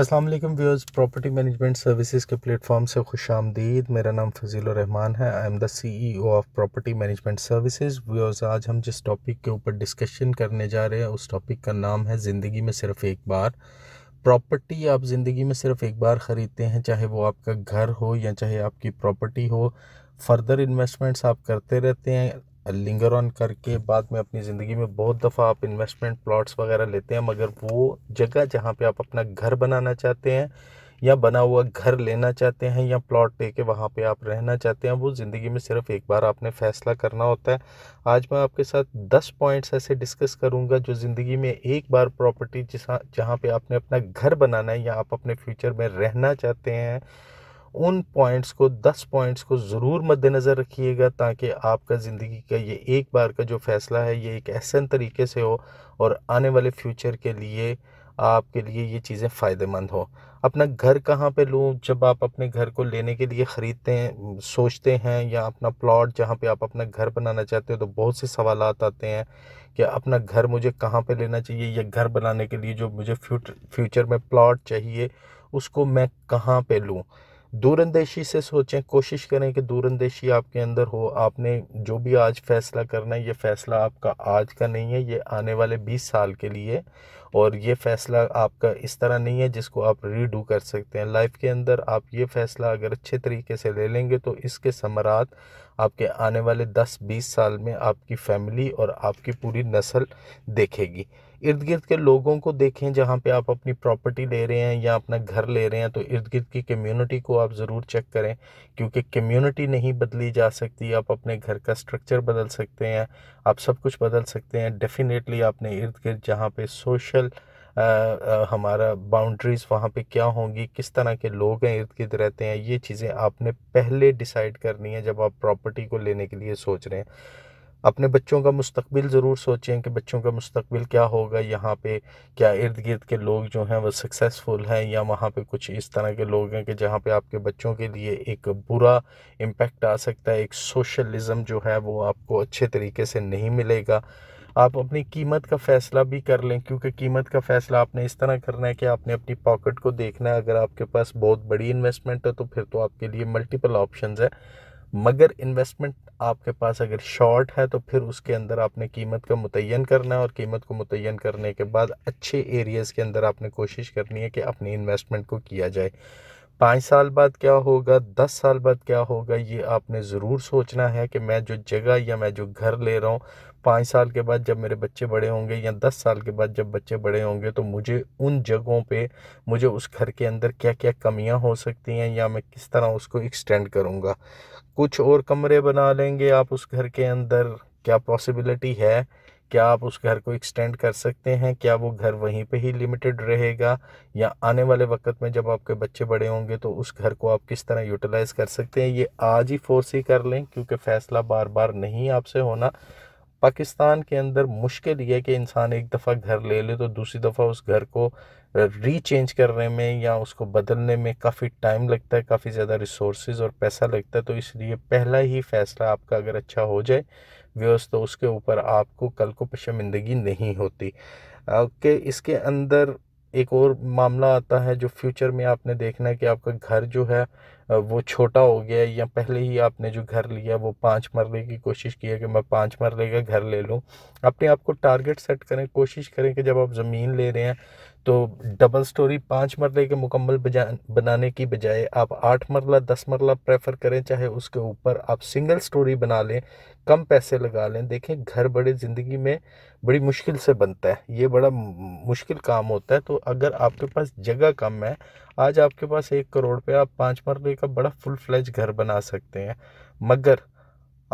अस्सलाम वालेकुम viewers property management services के प्लेटफॉर्म से खुश आमदीद मेरा नाम फजील रहमान है I am the CEO of property management services viewers आज हम जिस टॉपिक के ऊपर डिस्कशन करने जा रहे हैं उस टॉपिक का नाम है ज़िंदगी में सिर्फ एक बार प्रॉपर्टी आप ज़िंदगी में सिर्फ एक बार ख़रीदते हैं चाहे वो आपका घर हो या चाहे आपकी प्रॉपर्टी हो फर्दर इन्वेस्टमेंट्स आप करते रहते हैं लिंगर ऑन करके बाद में अपनी ज़िंदगी में बहुत दफ़ा आप इन्वेस्टमेंट प्लॉट्स वगैरह लेते हैं मगर वो जगह जहाँ पे आप अपना घर बनाना चाहते हैं या बना हुआ घर लेना चाहते हैं या प्लॉट लेके वहाँ पे आप रहना चाहते हैं वो ज़िंदगी में सिर्फ एक बार आपने फ़ैसला करना होता है आज मैं आपके साथ दस पॉइंट्स ऐसे डिस्कस करूँगा जो ज़िंदगी में एक बार प्रॉपर्टी जिस जहाँ पर आपने अपना घर बनाना है या आप अपने फ्यूचर में रहना चाहते हैं उन पॉइंट्स को दस पॉइंट्स को ज़रूर मद्देनज़र रखिएगा ताकि आपका ज़िंदगी का ये एक बार का जो फ़ैसला है ये एक एहसन तरीके से हो और आने वाले फ्यूचर के लिए आपके लिए ये चीज़ें फ़ायदेमंद हो अपना घर कहाँ पे लूँ जब आप अपने घर को लेने के लिए ख़रीदते हैं सोचते हैं या अपना प्लॉट जहाँ पे आप अपना घर बनाना चाहते हो तो बहुत से सवाल आते हैं कि अपना घर मुझे कहाँ पे लेना चाहिए या घर बनाने के लिए जो मुझे फ्यूचर फ्यूचर में प्लॉट चाहिए उसको मैं कहाँ पे लूँ दूरंदेशी से सोचें कोशिश करें कि दूरंदेशी आपके अंदर हो आपने जो भी आज फैसला करना है ये फैसला आपका आज का नहीं है ये आने वाले 20 साल के लिए और ये फैसला आपका इस तरह नहीं है जिसको आप रीडू कर सकते हैं लाइफ के अंदर आप ये फैसला अगर अच्छे तरीके से ले लेंगे तो इसके समरात आपके आने वाले 10-20 साल में आपकी फैमिली और आपकी पूरी नस्ल देखेगी इर्द गिर्द के लोगों को देखें जहाँ पे आप अपनी प्रॉपर्टी ले रहे हैं या अपना घर ले रहे हैं तो इर्द गिर्द की कम्युनिटी को आप ज़रूर चेक करें क्योंकि कम्युनिटी नहीं बदली जा सकती आप अपने घर का स्ट्रक्चर बदल सकते हैं आप सब कुछ बदल सकते हैं डेफिनेटली आपने इर्द गिर्द जहाँ पर सोशल आ, आ, हमारा बाउंड्रीज़ वहाँ पे क्या होंगी किस तरह के लोग हैं इर्द गिर्द रहते हैं ये चीज़ें आपने पहले डिसाइड करनी है जब आप प्रॉपर्टी को लेने के लिए सोच रहे हैं अपने बच्चों का मुस्तबिल ज़रूर सोचें कि बच्चों का मुस्तबिल क्या होगा यहाँ पे क्या इर्द गिर्द के लोग जो हैं वो सक्सेसफुल हैं या वहाँ पे कुछ इस तरह के लोग हैं कि जहाँ पे आपके बच्चों के लिए एक बुरा इम्पेक्ट आ सकता है एक सोशलिज़म जो है वो आपको अच्छे तरीके से नहीं मिलेगा आप अपनी कीमत का फ़ैसला भी कर लें क्योंकि कीमत का फ़ैसला आपने इस तरह करना है कि आपने अपनी पॉकेट को देखना है अगर आपके पास बहुत बड़ी इन्वेस्टमेंट है तो फिर तो आपके लिए मल्टीपल ऑप्शन है मगर इन्वेस्टमेंट आपके पास अगर शॉर्ट है तो फिर उसके अंदर आपने कीमत का मुतन करना है और कीमत को मुतन करने के बाद अच्छे एरियाज़ के अंदर आपने कोशिश करनी है कि अपनी इन्वेस्टमेंट को किया जाए पाँच साल बाद क्या होगा दस साल बाद क्या होगा ये आपने ज़रूर सोचना है कि मैं जो जगह या मैं जो घर ले रहा हूँ पाँच साल के बाद जब मेरे बच्चे बड़े होंगे या दस साल के बाद जब बच्चे बड़े होंगे तो मुझे उन जगहों पे मुझे उस घर के अंदर क्या क्या कमियां हो सकती हैं या मैं किस तरह उसको एक्सटेंड करूँगा कुछ और कमरे बना लेंगे आप उस घर के अंदर क्या पॉसिबिलिटी है क्या आप उस घर को एक्सटेंड कर सकते हैं क्या वो घर वहीं पे ही लिमिटेड रहेगा या आने वाले वक्त में जब आपके बच्चे बड़े होंगे तो उस घर को आप किस तरह यूटिलाइज़ कर सकते हैं ये आज ही फोर्स ही कर लें क्योंकि फ़ैसला बार बार नहीं आपसे होना पाकिस्तान के अंदर मुश्किल ये कि इंसान एक दफ़ा घर ले ले तो दूसरी दफ़ा उस घर को रीचेंज करने में या उसको बदलने में काफ़ी टाइम लगता है काफ़ी ज़्यादा रिसोर्सेज और पैसा लगता है तो इसलिए पहला ही फैसला आपका अगर अच्छा हो जाए व्यवस्था तो उसके ऊपर आपको कल को पशमिंदगी नहीं होती ओके इसके अंदर एक और मामला आता है जो फ्यूचर में आपने देखना है कि आपका घर जो है वो छोटा हो गया या पहले ही आपने जो घर लिया वो पाँच मरले की कोशिश की है कि मैं पाँच मरले का घर ले लूँ अपने आप को टारगेट सेट करें कोशिश करें कि जब आप ज़मीन ले रहे हैं तो डबल स्टोरी पाँच मरले के मुकम्मल बनाने की बजाय आप आठ मरला दस मरला प्रेफर करें चाहे उसके ऊपर आप सिंगल स्टोरी बना लें कम पैसे लगा लें देखें घर बड़े ज़िंदगी में बड़ी मुश्किल से बनता है ये बड़ा मुश्किल काम होता है तो अगर आपके पास जगह कम है आज आपके पास एक करोड़ पे आप पाँच मरले का बड़ा फुल फ्लैज घर बना सकते हैं मगर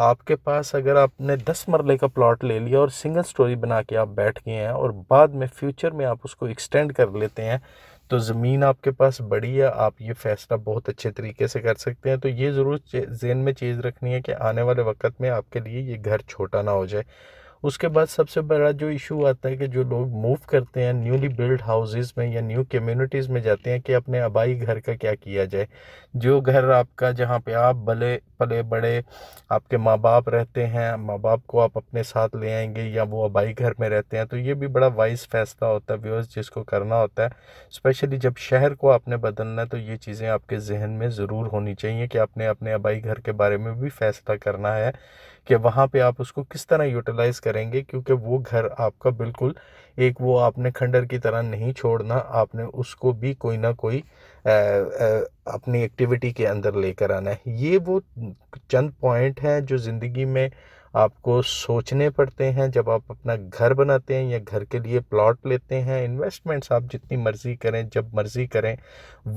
आपके पास अगर आपने दस मरले का प्लॉट ले लिया और सिंगल स्टोरी बना के आप बैठ गए हैं और बाद में फ्यूचर में आप उसको एक्सटेंड कर लेते हैं तो ज़मीन आपके पास बड़ी है आप ये फैसला बहुत अच्छे तरीके से कर सकते हैं तो ये ज़रूर जेन में चीज़ रखनी है कि आने वाले वक्त में आपके लिए ये घर छोटा ना हो जाए उसके बाद सबसे बड़ा जो इशू आता है कि जो लोग मूव करते हैं न्यूली बिल्ड हाउसेज में या न्यू कम्युनिटीज़ में जाते हैं कि अपने आबाई घर का क्या किया जाए जो घर आपका जहाँ पे आप भले पले बड़े आपके माँ बाप रहते हैं माँ बाप को आप अपने साथ ले आएंगे या वो आबाई घर में रहते हैं तो ये भी बड़ा वाइज फैसला होता है व्यवस्था जिसको करना होता है स्पेशली जब शहर को आपने बदलना है तो ये चीज़ें आपके जहन में ज़रूर होनी चाहिए कि आपने अपने आबाई घर के बारे में भी फैसला करना है कि वहाँ पे आप उसको किस तरह यूटिलाइज़ करेंगे क्योंकि वो घर आपका बिल्कुल एक वो आपने खंडर की तरह नहीं छोड़ना आपने उसको भी कोई ना कोई आ, आ, अपनी एक्टिविटी के अंदर लेकर आना है ये वो चंद पॉइंट हैं जो ज़िंदगी में आपको सोचने पड़ते हैं जब आप अपना घर बनाते हैं या घर के लिए प्लॉट लेते हैं इन्वेस्टमेंट्स आप जितनी मर्ज़ी करें जब मर्ज़ी करें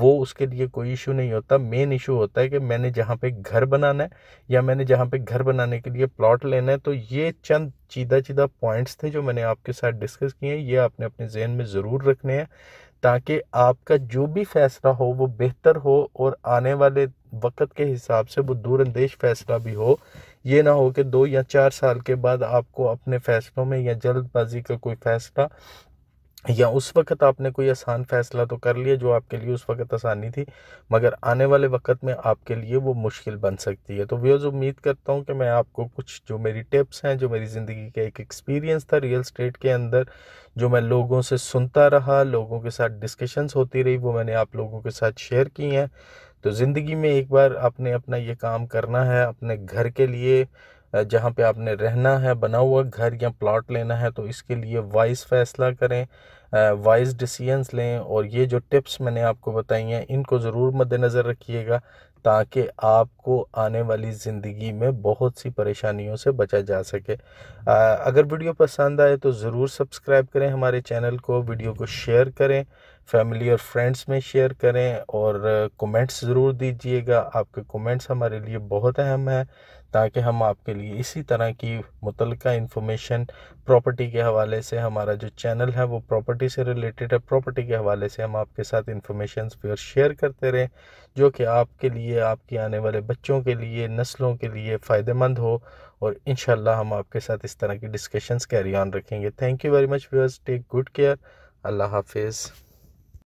वो उसके लिए कोई इशू नहीं होता मेन इशू होता है कि मैंने जहाँ पे घर बनाना है या मैंने जहाँ पे घर बनाने के लिए प्लॉट लेना है तो ये चंद चीदा चीदा पॉइंट्स थे जो मैंने आपके साथ डिस्कस किए हैं ये आपने अपने जहन में ज़रूर रखने हैं ताकि आपका जो भी फैसला हो वो बेहतर हो और आने वाले वक्त के हिसाब से वो दूरंदेश फैसला भी हो ये ना हो कि दो या चार साल के बाद आपको अपने फैसलों में या जल्दबाजी का कोई फैसला या उस वक्त आपने कोई आसान फ़ैसला तो कर लिया जो आपके लिए उस वक्त आसानी थी मगर आने वाले वक्त में आपके लिए वो मुश्किल बन सकती है तो व्यूज़ उम्मीद करता हूँ कि मैं आपको कुछ जो मेरी टिप्स हैं जो मेरी ज़िंदगी का एक एक्सपीरियंस था रियल स्टेट के अंदर जो मैं लोगों से सुनता रहा लोगों के साथ डिस्कशंस होती रही वो मैंने आप लोगों के साथ शेयर की हैं तो ज़िंदगी में एक बार आपने अपना ये काम करना है अपने घर के लिए जहाँ पे आपने रहना है बना हुआ घर या प्लॉट लेना है तो इसके लिए वाइज फैसला करें वाइज डिसीजंस लें और ये जो टिप्स मैंने आपको बताई हैं इनको ज़रूर मद्दनज़र रखिएगा ताकि आपको आने वाली ज़िंदगी में बहुत सी परेशानियों से बचा जा सके आ, अगर वीडियो पसंद आए तो ज़रूर सब्सक्राइब करें हमारे चैनल को वीडियो को शेयर करें फैमिली और फ्रेंड्स में शेयर करें और कमेंट्स uh, ज़रूर दीजिएगा आपके कमेंट्स हमारे लिए बहुत अहम है ताकि हम आपके लिए इसी तरह की मुतल इन्फॉर्मेशन प्रॉपर्टी के हवाले से हमारा जो चैनल है वो प्रॉपर्टी से रिलेटेड है प्रॉपर्टी के हवाले से हम आपके साथ इन्फॉर्मेशन फिर शेयर करते रहें जो कि आपके लिए आपके आने वाले बच्चों के लिए नस्लों के लिए फ़ायदेमंद हो और इन हम आपके साथ इस तरह की डिस्कशंस कैरी ऑन रखेंगे thank you very much viewers take good care अल्लाह हाफिज़